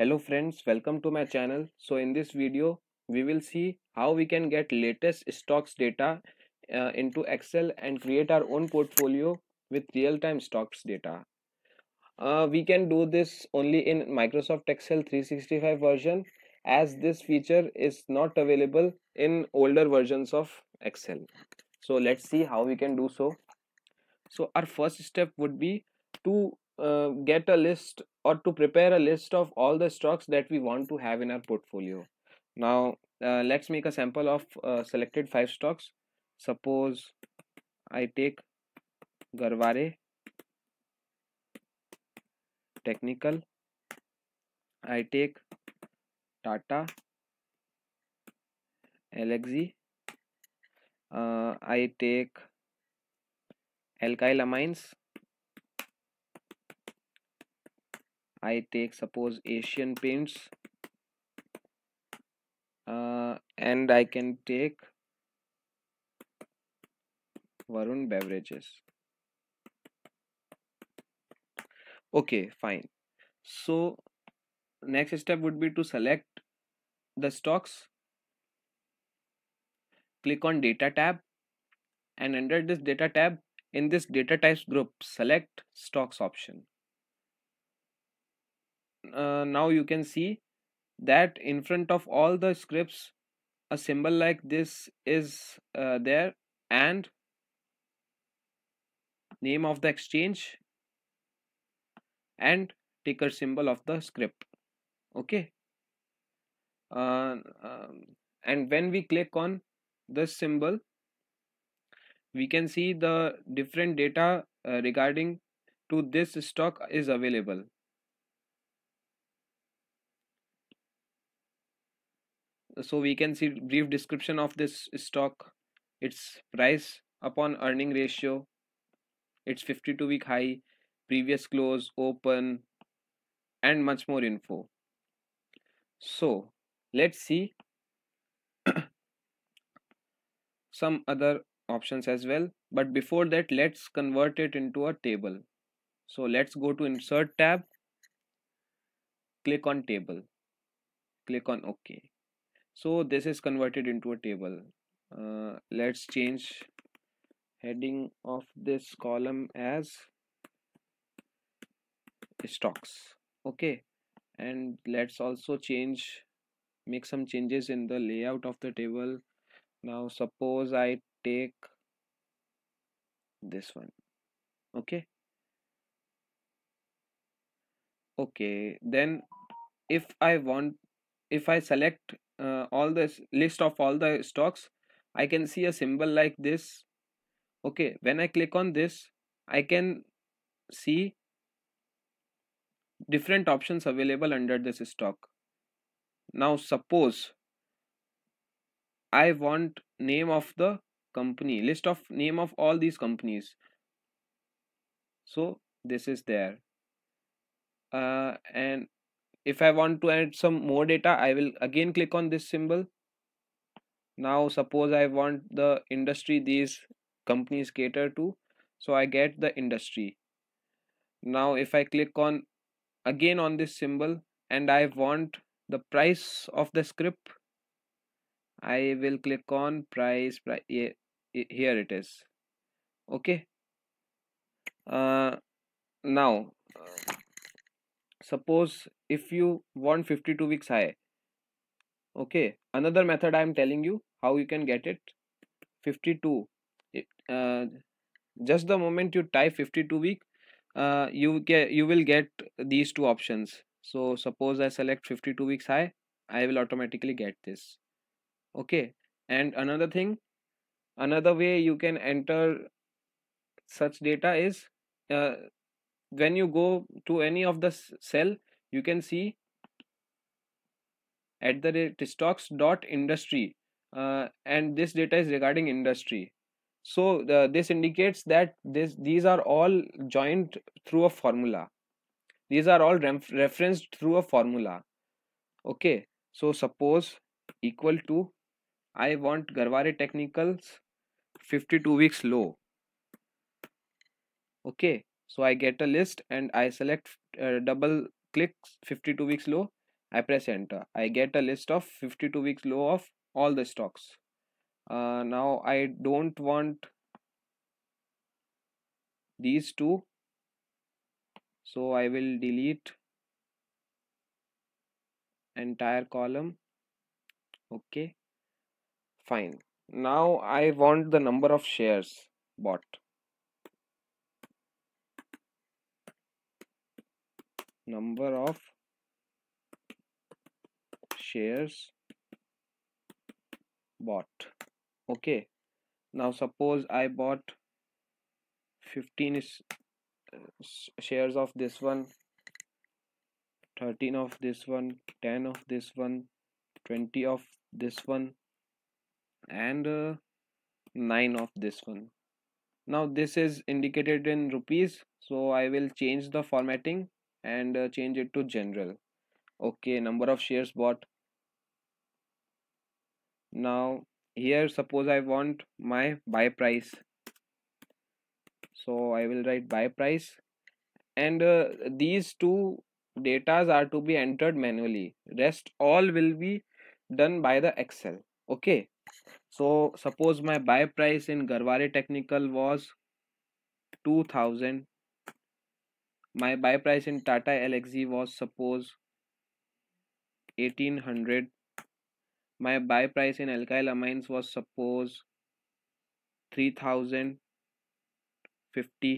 hello friends welcome to my channel so in this video we will see how we can get latest stocks data uh, into excel and create our own portfolio with real-time stocks data uh, we can do this only in microsoft excel 365 version as this feature is not available in older versions of excel so let's see how we can do so so our first step would be to uh, get a list or to prepare a list of all the stocks that we want to have in our portfolio now uh, let's make a sample of uh, selected five stocks suppose i take garware technical i take tata lxz uh, i take alkyl amines I take suppose Asian Paints uh, and I can take Varun Beverages okay fine so next step would be to select the stocks click on data tab and under this data tab in this data types group select stocks option uh, now you can see that in front of all the scripts a symbol like this is uh, there and name of the exchange and ticker symbol of the script okay uh, um, and when we click on this symbol we can see the different data uh, regarding to this stock is available so we can see brief description of this stock its price upon earning ratio its 52 week high previous close open and much more info so let's see some other options as well but before that let's convert it into a table so let's go to insert tab click on table click on ok so this is converted into a table uh, let's change heading of this column as stocks okay and let's also change make some changes in the layout of the table now suppose I take this one okay okay then if I want if I select uh, all the list of all the stocks i can see a symbol like this okay when i click on this i can see different options available under this stock now suppose i want name of the company list of name of all these companies so this is there uh, and if I want to add some more data I will again click on this symbol now suppose I want the industry these companies cater to so I get the industry now if I click on again on this symbol and I want the price of the script I will click on price, price here it is okay uh, now suppose if you want 52 weeks high okay another method i am telling you how you can get it 52 uh, just the moment you type 52 week uh, you get you will get these two options so suppose i select 52 weeks high i will automatically get this okay and another thing another way you can enter such data is uh, when you go to any of the cell you can see at the rate stocks dot industry uh, and this data is regarding industry so the, this indicates that this these are all joined through a formula these are all ref referenced through a formula okay so suppose equal to i want garware technicals 52 weeks low okay so i get a list and i select uh, double click 52 weeks low i press enter i get a list of 52 weeks low of all the stocks uh, now i don't want these two so i will delete entire column okay fine now i want the number of shares bought number of shares bought okay now suppose I bought 15 shares of this one 13 of this one 10 of this one 20 of this one and uh, 9 of this one now this is indicated in rupees so I will change the formatting and uh, change it to general okay number of shares bought now here suppose I want my buy price so I will write buy price and uh, these two datas are to be entered manually rest all will be done by the excel okay so suppose my buy price in Garware technical was 2000 my buy price in Tata LXZ was suppose 1800 my buy price in alkyl amines was suppose 3050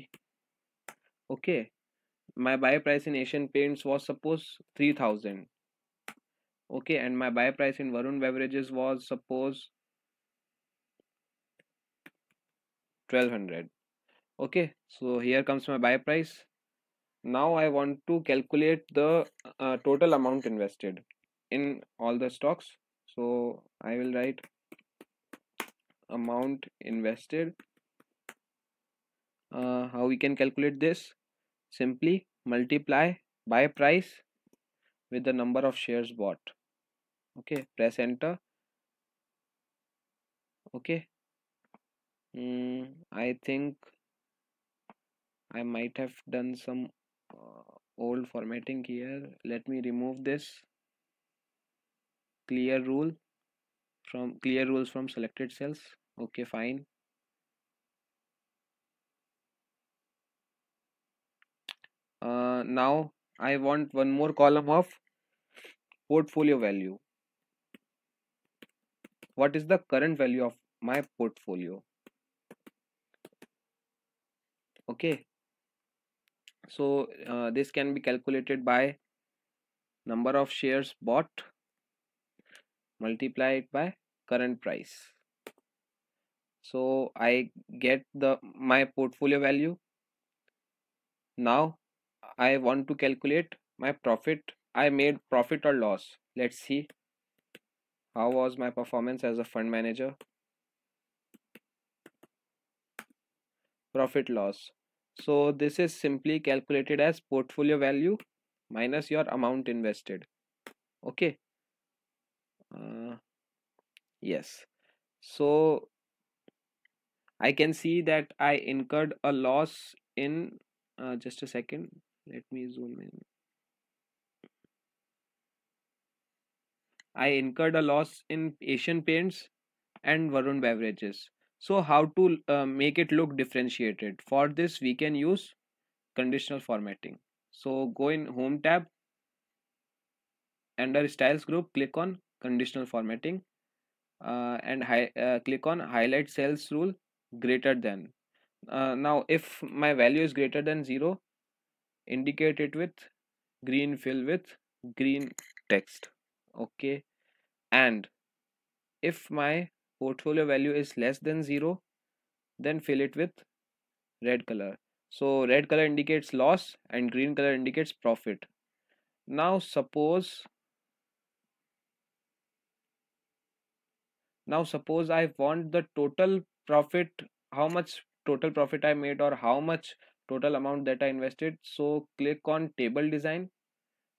okay my buy price in asian paints was suppose 3000 okay and my buy price in varun beverages was suppose 1200 okay so here comes my buy price now I want to calculate the uh, total amount invested in all the stocks so I will write amount invested uh, how we can calculate this simply multiply by price with the number of shares bought okay press enter okay mm, I think I might have done some uh, old formatting here let me remove this clear rule from clear rules from selected cells okay fine uh, now I want one more column of portfolio value what is the current value of my portfolio okay so uh, this can be calculated by number of shares bought multiplied by current price so i get the my portfolio value now i want to calculate my profit i made profit or loss let's see how was my performance as a fund manager profit loss so this is simply calculated as portfolio value minus your amount invested. Okay. Uh, yes. So I can see that I incurred a loss in uh, just a second. Let me zoom in. I incurred a loss in Asian Paints and Varun Beverages so how to uh, make it look differentiated for this we can use conditional formatting so go in home tab under styles group click on conditional formatting uh, and uh, click on highlight cells rule greater than uh, now if my value is greater than 0 indicate it with green fill with green text okay and if my portfolio value is less than 0 then fill it with red color so red color indicates loss and green color indicates profit now suppose now suppose I want the total profit how much total profit I made or how much total amount that I invested so click on table design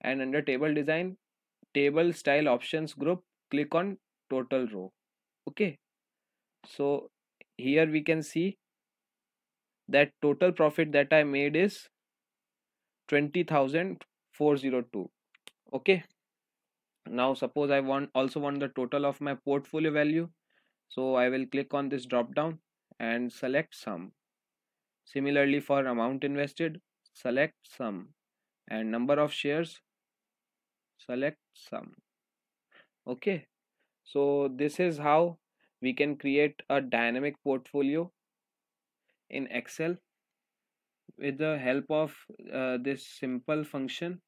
and under table design table style options group click on total row okay so here we can see that total profit that I made is 20,402 okay now suppose I want also want the total of my portfolio value so I will click on this drop down and select sum similarly for amount invested select sum and number of shares select sum okay so this is how we can create a dynamic portfolio in excel with the help of uh, this simple function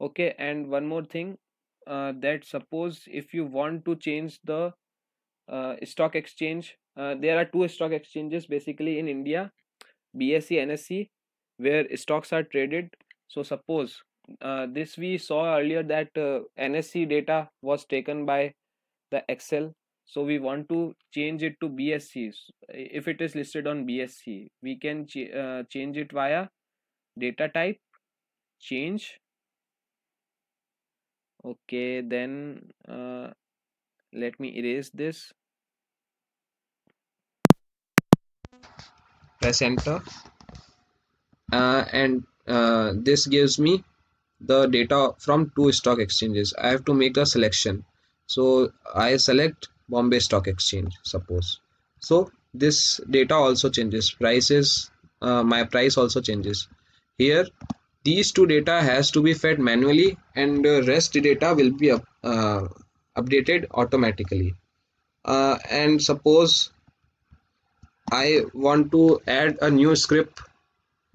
okay and one more thing uh, that suppose if you want to change the uh, stock exchange uh, there are two stock exchanges basically in india bse nsc where stocks are traded so suppose uh, this we saw earlier that uh, NSC data was taken by the Excel. So we want to change it to BSC. If it is listed on BSC, we can ch uh, change it via data type, change. Okay, then uh, let me erase this. Press enter. Uh, and uh, this gives me the data from two stock exchanges i have to make a selection so i select bombay stock exchange suppose so this data also changes prices uh, my price also changes here these two data has to be fed manually and uh, rest data will be up, uh, updated automatically uh, and suppose I want to add a new script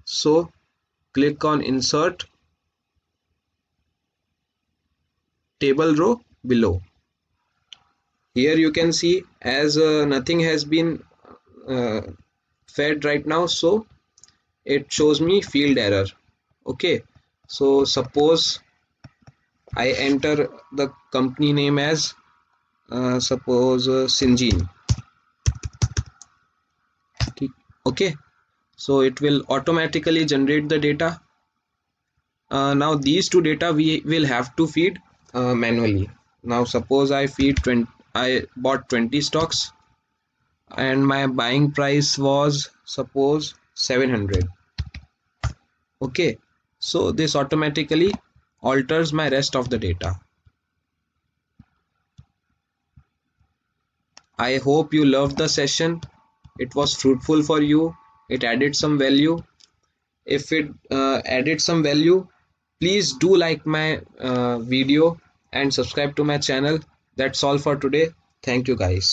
so click on insert table row below here you can see as uh, nothing has been uh, fed right now so it shows me field error okay so suppose I enter the company name as uh, suppose uh, Sinjin okay so it will automatically generate the data uh, now these two data we will have to feed uh, manually now suppose I feed 20 I bought 20 stocks and my buying price was suppose 700 okay so this automatically alters my rest of the data I hope you loved the session it was fruitful for you it added some value if it uh, added some value please do like my uh, video and subscribe to my channel that's all for today thank you guys